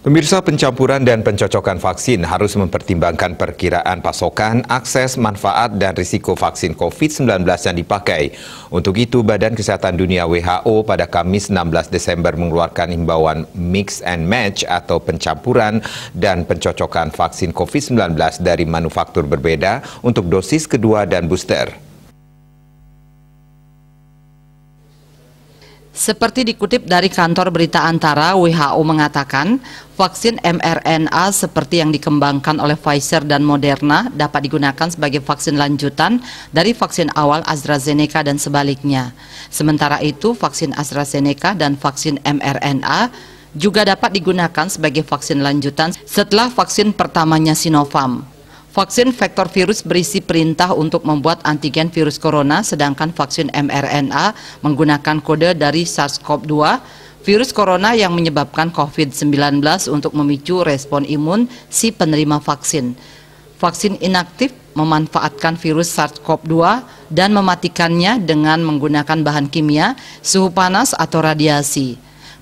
Pemirsa pencampuran dan pencocokan vaksin harus mempertimbangkan perkiraan pasokan, akses, manfaat, dan risiko vaksin COVID-19 yang dipakai. Untuk itu, Badan Kesehatan Dunia WHO pada Kamis 16 Desember mengeluarkan himbauan mix and match atau pencampuran dan pencocokan vaksin COVID-19 dari manufaktur berbeda untuk dosis kedua dan booster. Seperti dikutip dari kantor berita antara, WHO mengatakan vaksin mRNA seperti yang dikembangkan oleh Pfizer dan Moderna dapat digunakan sebagai vaksin lanjutan dari vaksin awal AstraZeneca dan sebaliknya. Sementara itu, vaksin AstraZeneca dan vaksin mRNA juga dapat digunakan sebagai vaksin lanjutan setelah vaksin pertamanya Sinovac. Vaksin vektor virus berisi perintah untuk membuat antigen virus corona, sedangkan vaksin mRNA menggunakan kode dari SARS-CoV-2, virus corona yang menyebabkan COVID-19 untuk memicu respon imun si penerima vaksin. Vaksin inaktif memanfaatkan virus SARS-CoV-2 dan mematikannya dengan menggunakan bahan kimia, suhu panas atau radiasi.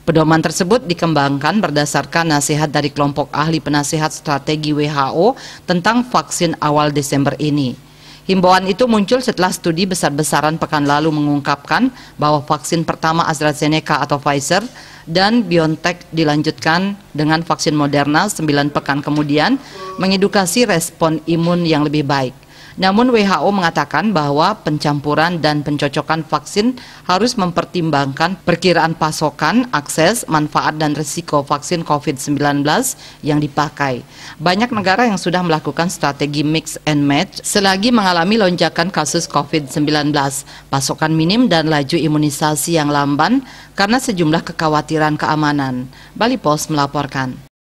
Pedoman tersebut dikembangkan berdasarkan nasihat dari kelompok ahli penasihat strategi WHO tentang vaksin awal Desember ini. Himbauan itu muncul setelah studi besar-besaran pekan lalu mengungkapkan bahwa vaksin pertama AstraZeneca atau Pfizer dan BioNTech dilanjutkan dengan vaksin Moderna 9 pekan kemudian mengedukasi respon imun yang lebih baik. Namun WHO mengatakan bahwa pencampuran dan pencocokan vaksin harus mempertimbangkan perkiraan pasokan, akses, manfaat dan risiko vaksin COVID-19 yang dipakai. Banyak negara yang sudah melakukan strategi mix and match selagi mengalami lonjakan kasus COVID-19, pasokan minim dan laju imunisasi yang lamban karena sejumlah kekhawatiran keamanan. Bali Post melaporkan.